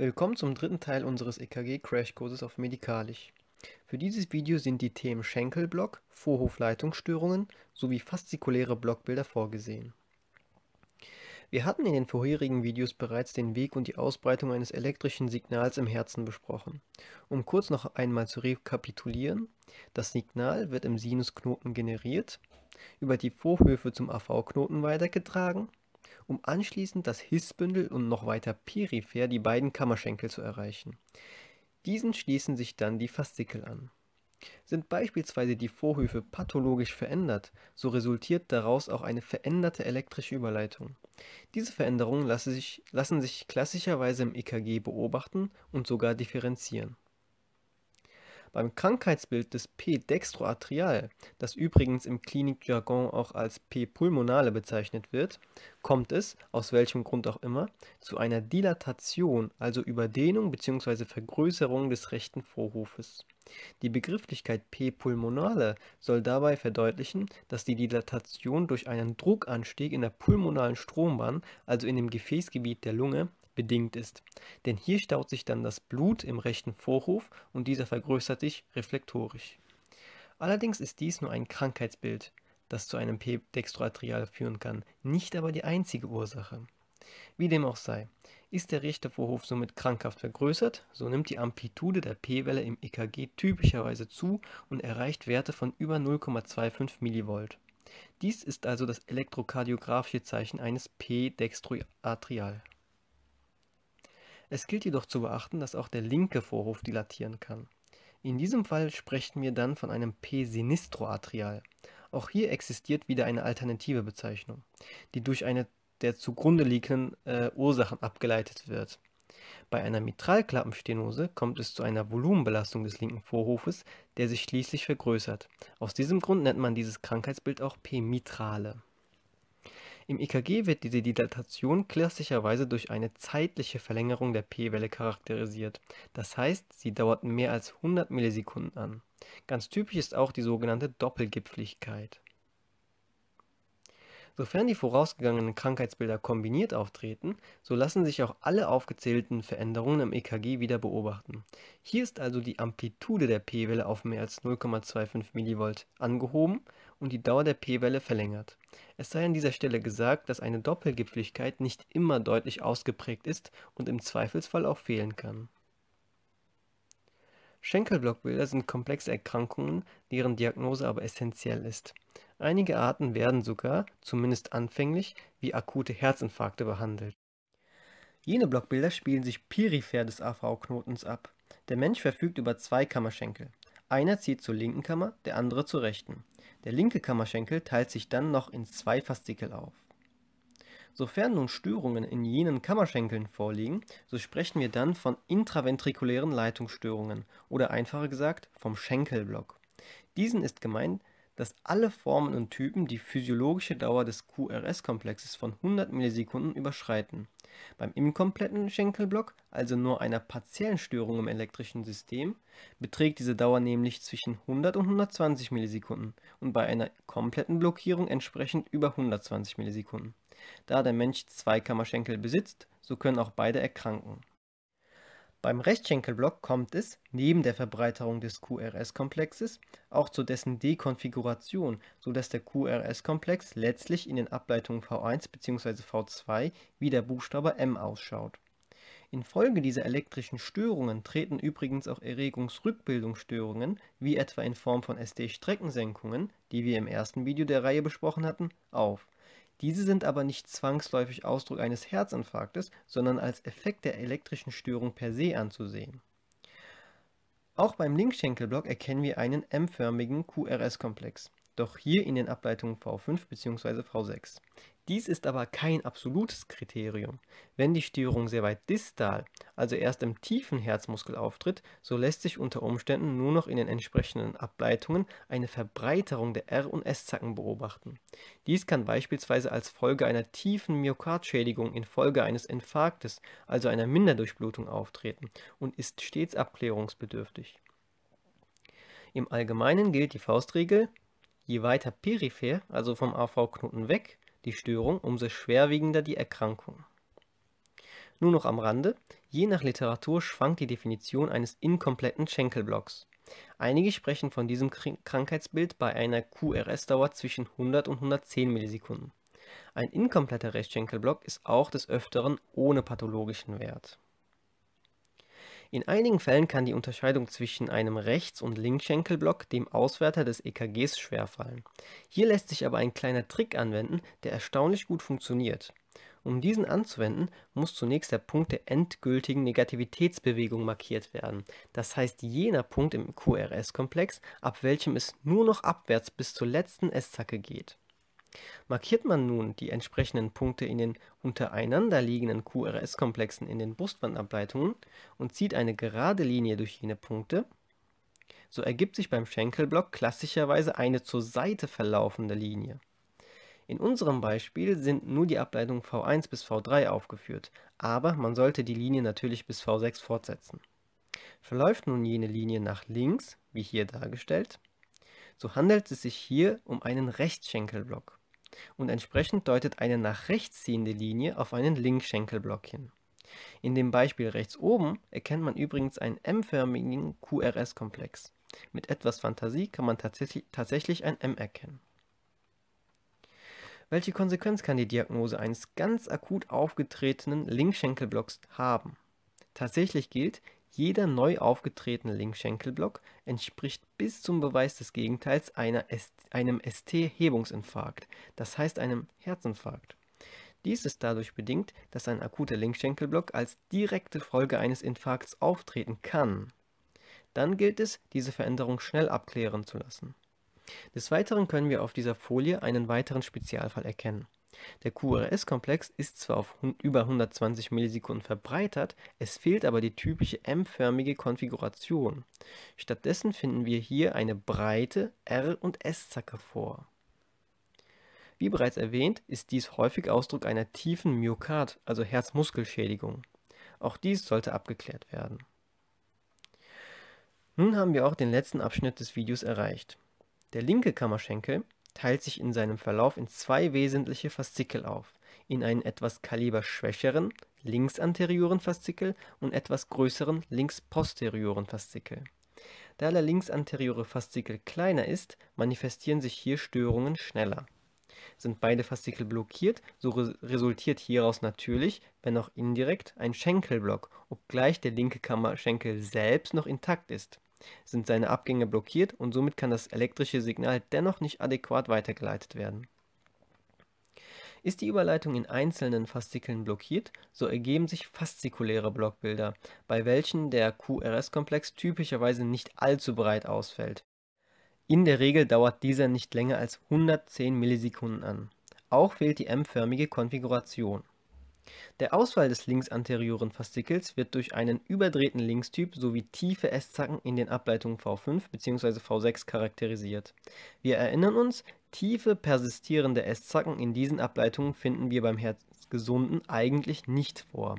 Willkommen zum dritten Teil unseres EKG-Crashkurses auf Medikalisch. Für dieses Video sind die Themen Schenkelblock, Vorhofleitungsstörungen sowie faszikuläre Blockbilder vorgesehen. Wir hatten in den vorherigen Videos bereits den Weg und die Ausbreitung eines elektrischen Signals im Herzen besprochen. Um kurz noch einmal zu rekapitulieren, das Signal wird im Sinusknoten generiert, über die Vorhöfe zum AV-Knoten weitergetragen um anschließend das Hissbündel und noch weiter peripher die beiden Kammerschenkel zu erreichen. Diesen schließen sich dann die Faszikel an. Sind beispielsweise die Vorhöfe pathologisch verändert, so resultiert daraus auch eine veränderte elektrische Überleitung. Diese Veränderungen lassen sich, lassen sich klassischerweise im EKG beobachten und sogar differenzieren. Beim Krankheitsbild des P. dextroarterial, das übrigens im Klinikjargon auch als P. pulmonale bezeichnet wird, kommt es, aus welchem Grund auch immer, zu einer Dilatation, also Überdehnung bzw. Vergrößerung des rechten Vorhofes. Die Begrifflichkeit P. pulmonale soll dabei verdeutlichen, dass die Dilatation durch einen Druckanstieg in der pulmonalen Strombahn, also in dem Gefäßgebiet der Lunge, bedingt ist. Denn hier staut sich dann das Blut im rechten Vorhof und dieser vergrößert sich reflektorisch. Allerdings ist dies nur ein Krankheitsbild, das zu einem p dextroatrial führen kann, nicht aber die einzige Ursache. Wie dem auch sei, ist der rechte Vorhof somit krankhaft vergrößert, so nimmt die Amplitude der P-Welle im EKG typischerweise zu und erreicht Werte von über 0,25 mV. Dies ist also das elektrokardiografische Zeichen eines P-Dextroarterial. Es gilt jedoch zu beachten, dass auch der linke Vorhof dilatieren kann. In diesem Fall sprechen wir dann von einem P sinistroatrial. Auch hier existiert wieder eine alternative Bezeichnung, die durch eine der zugrunde liegenden äh, Ursachen abgeleitet wird. Bei einer Mitralklappenstenose kommt es zu einer Volumenbelastung des linken Vorhofes, der sich schließlich vergrößert. Aus diesem Grund nennt man dieses Krankheitsbild auch P-Mitrale. Im EKG wird diese Dilatation klassischerweise durch eine zeitliche Verlängerung der p-Welle charakterisiert, das heißt, sie dauert mehr als 100 Millisekunden an. Ganz typisch ist auch die sogenannte Doppelgipfligkeit. Sofern die vorausgegangenen Krankheitsbilder kombiniert auftreten, so lassen sich auch alle aufgezählten Veränderungen im EKG wieder beobachten. Hier ist also die Amplitude der p-Welle auf mehr als 0,25 mV angehoben, und die Dauer der p-Welle verlängert. Es sei an dieser Stelle gesagt, dass eine Doppelgipfeligkeit nicht immer deutlich ausgeprägt ist und im Zweifelsfall auch fehlen kann. Schenkelblockbilder sind komplexe Erkrankungen, deren Diagnose aber essentiell ist. Einige Arten werden sogar, zumindest anfänglich, wie akute Herzinfarkte behandelt. Jene Blockbilder spielen sich peripher des AV-Knotens ab. Der Mensch verfügt über zwei Kammerschenkel. Einer zieht zur linken Kammer, der andere zur rechten. Der linke Kammerschenkel teilt sich dann noch in zwei Fastikel auf. Sofern nun Störungen in jenen Kammerschenkeln vorliegen, so sprechen wir dann von intraventrikulären Leitungsstörungen oder einfacher gesagt vom Schenkelblock. Diesen ist gemeint, dass alle Formen und Typen die physiologische Dauer des QRS-Komplexes von 100 Millisekunden überschreiten. Beim inkompletten Schenkelblock, also nur einer partiellen Störung im elektrischen System, beträgt diese Dauer nämlich zwischen 100 und 120 Millisekunden und bei einer kompletten Blockierung entsprechend über 120 Millisekunden. Da der Mensch Zweikammerschenkel besitzt, so können auch beide erkranken. Beim Rechtschenkelblock kommt es, neben der Verbreiterung des QRS-Komplexes, auch zu dessen Dekonfiguration, sodass der QRS-Komplex letztlich in den Ableitungen V1 bzw. V2 wie der Buchstabe M ausschaut. Infolge dieser elektrischen Störungen treten übrigens auch Erregungsrückbildungsstörungen, wie etwa in Form von SD-Streckensenkungen, die wir im ersten Video der Reihe besprochen hatten, auf diese sind aber nicht zwangsläufig Ausdruck eines Herzinfarktes, sondern als Effekt der elektrischen Störung per se anzusehen. Auch beim Linkschenkelblock erkennen wir einen M-förmigen QRS-Komplex, doch hier in den Ableitungen V5 bzw. V6. Dies ist aber kein absolutes Kriterium. Wenn die Störung sehr weit distal, also erst im tiefen Herzmuskel auftritt, so lässt sich unter Umständen nur noch in den entsprechenden Ableitungen eine Verbreiterung der R- und S-Zacken beobachten. Dies kann beispielsweise als Folge einer tiefen Myokardschädigung infolge eines Infarktes, also einer Minderdurchblutung, auftreten und ist stets abklärungsbedürftig. Im Allgemeinen gilt die Faustregel, je weiter peripher, also vom AV-Knoten weg, die Störung, umso schwerwiegender die Erkrankung. Nur noch am Rande, je nach Literatur schwankt die Definition eines inkompletten Schenkelblocks. Einige sprechen von diesem Krankheitsbild bei einer QRS-Dauer zwischen 100 und 110 Millisekunden. Ein inkompletter Rechtschenkelblock ist auch des Öfteren ohne pathologischen Wert. In einigen Fällen kann die Unterscheidung zwischen einem Rechts- und Linkschenkelblock dem Auswerter des EKGs schwerfallen. Hier lässt sich aber ein kleiner Trick anwenden, der erstaunlich gut funktioniert. Um diesen anzuwenden, muss zunächst der Punkt der endgültigen Negativitätsbewegung markiert werden. Das heißt jener Punkt im QRS-Komplex, ab welchem es nur noch abwärts bis zur letzten S-Zacke geht. Markiert man nun die entsprechenden Punkte in den untereinander liegenden QRS-Komplexen in den Brustwandableitungen und zieht eine gerade Linie durch jene Punkte, so ergibt sich beim Schenkelblock klassischerweise eine zur Seite verlaufende Linie. In unserem Beispiel sind nur die Ableitungen V1 bis V3 aufgeführt, aber man sollte die Linie natürlich bis V6 fortsetzen. Verläuft nun jene Linie nach links, wie hier dargestellt, so handelt es sich hier um einen Rechtschenkelblock und entsprechend deutet eine nach rechts ziehende Linie auf einen Linkschenkelblock hin. In dem Beispiel rechts oben erkennt man übrigens einen M-förmigen QRS-Komplex. Mit etwas Fantasie kann man tatsächlich ein M erkennen. Welche Konsequenz kann die Diagnose eines ganz akut aufgetretenen Linkschenkelblocks haben? Tatsächlich gilt, jeder neu aufgetretene Linkschenkelblock entspricht bis zum Beweis des Gegenteils einem ST-Hebungsinfarkt, das heißt einem Herzinfarkt. Dies ist dadurch bedingt, dass ein akuter Linkschenkelblock als direkte Folge eines Infarkts auftreten kann. Dann gilt es, diese Veränderung schnell abklären zu lassen. Des Weiteren können wir auf dieser Folie einen weiteren Spezialfall erkennen. Der QRS-Komplex ist zwar auf über 120 Millisekunden verbreitert, es fehlt aber die typische M-förmige Konfiguration. Stattdessen finden wir hier eine breite R- und S-Zacke vor. Wie bereits erwähnt, ist dies häufig Ausdruck einer tiefen Myokard, also Herzmuskelschädigung. Auch dies sollte abgeklärt werden. Nun haben wir auch den letzten Abschnitt des Videos erreicht. Der linke Kammerschenkel teilt sich in seinem Verlauf in zwei wesentliche Faszikel auf, in einen etwas kaliberschwächeren linksanterioren Faszikel und etwas größeren linksposterioren Faszikel. Da der linksanteriore Faszikel kleiner ist, manifestieren sich hier Störungen schneller. Sind beide Faszikel blockiert, so re resultiert hieraus natürlich, wenn auch indirekt, ein Schenkelblock, obgleich der linke Kammerschenkel selbst noch intakt ist sind seine Abgänge blockiert und somit kann das elektrische Signal dennoch nicht adäquat weitergeleitet werden. Ist die Überleitung in einzelnen Faszikeln blockiert, so ergeben sich faszikuläre Blockbilder, bei welchen der QRS-Komplex typischerweise nicht allzu breit ausfällt. In der Regel dauert dieser nicht länger als 110 Millisekunden an. Auch fehlt die M-förmige Konfiguration. Der Ausfall des linksanterioren Fastikels wird durch einen überdrehten Linkstyp sowie tiefe S-Zacken in den Ableitungen V5 bzw. V6 charakterisiert. Wir erinnern uns, tiefe persistierende S-Zacken in diesen Ableitungen finden wir beim Herzgesunden eigentlich nicht vor.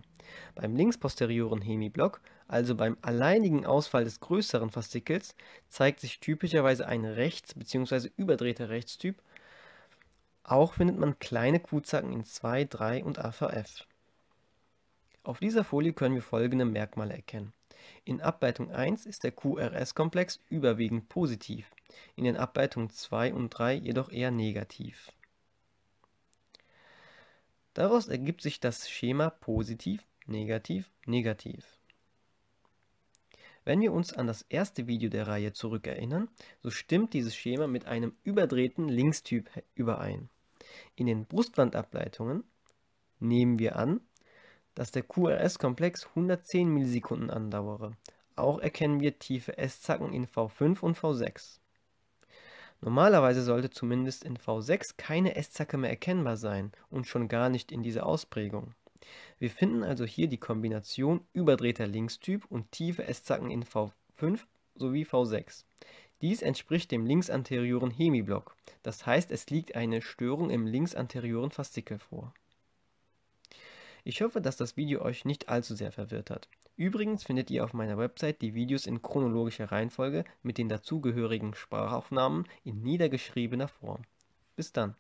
Beim linksposterioren Hemiblock, also beim alleinigen Ausfall des größeren Fastikels, zeigt sich typischerweise ein rechts- bzw. überdrehter Rechtstyp, auch findet man kleine q in 2, 3 und AVF. Auf dieser Folie können wir folgende Merkmale erkennen. In Ableitung 1 ist der QRS-Komplex überwiegend positiv, in den Ableitungen 2 und 3 jedoch eher negativ. Daraus ergibt sich das Schema positiv, negativ, negativ. Wenn wir uns an das erste Video der Reihe zurückerinnern, so stimmt dieses Schema mit einem überdrehten Linkstyp überein. In den Brustwandableitungen nehmen wir an, dass der QRS-Komplex 110 Millisekunden andauere. Auch erkennen wir tiefe S-Zacken in V5 und V6. Normalerweise sollte zumindest in V6 keine S-Zacke mehr erkennbar sein und schon gar nicht in dieser Ausprägung. Wir finden also hier die Kombination überdrehter Linkstyp und tiefe S-Zacken in V5 sowie V6. Dies entspricht dem linksanterioren Hemiblock, das heißt es liegt eine Störung im linksanterioren Faszikel vor. Ich hoffe, dass das Video euch nicht allzu sehr verwirrt hat. Übrigens findet ihr auf meiner Website die Videos in chronologischer Reihenfolge mit den dazugehörigen Sprachaufnahmen in niedergeschriebener Form. Bis dann.